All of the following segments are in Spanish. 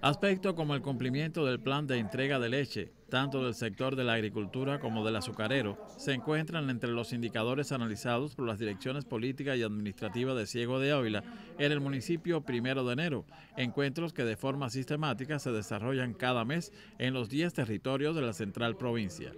Aspectos como el cumplimiento del plan de entrega de leche, tanto del sector de la agricultura como del azucarero, se encuentran entre los indicadores analizados por las direcciones política y administrativa de Ciego de Ávila en el municipio primero de enero, encuentros que de forma sistemática se desarrollan cada mes en los 10 territorios de la central provincia.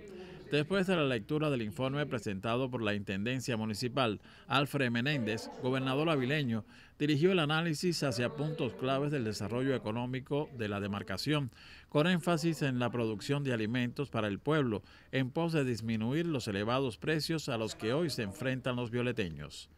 Después de la lectura del informe presentado por la Intendencia Municipal, Alfred Menéndez, gobernador avileño, dirigió el análisis hacia puntos claves del desarrollo económico de la demarcación, con énfasis en la producción de alimentos para el pueblo, en pos de disminuir los elevados precios a los que hoy se enfrentan los violeteños.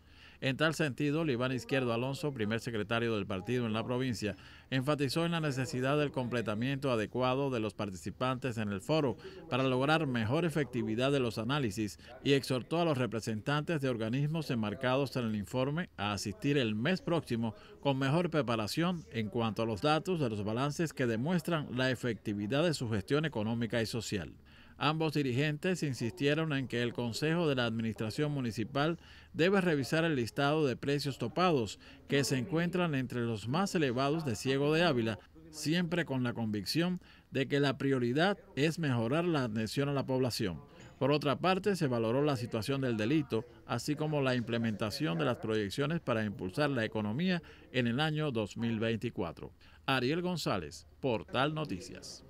En tal sentido, Iván Izquierdo Alonso, primer secretario del partido en la provincia, enfatizó en la necesidad del completamiento adecuado de los participantes en el foro para lograr mejor efectividad de los análisis y exhortó a los representantes de organismos enmarcados en el informe a asistir el mes próximo con mejor preparación en cuanto a los datos de los balances que demuestran la efectividad de su gestión económica y social. Ambos dirigentes insistieron en que el Consejo de la Administración Municipal debe revisar el listado de precios topados que se encuentran entre los más elevados de Ciego de Ávila, siempre con la convicción de que la prioridad es mejorar la adhesión a la población. Por otra parte, se valoró la situación del delito, así como la implementación de las proyecciones para impulsar la economía en el año 2024. Ariel González, Portal Noticias.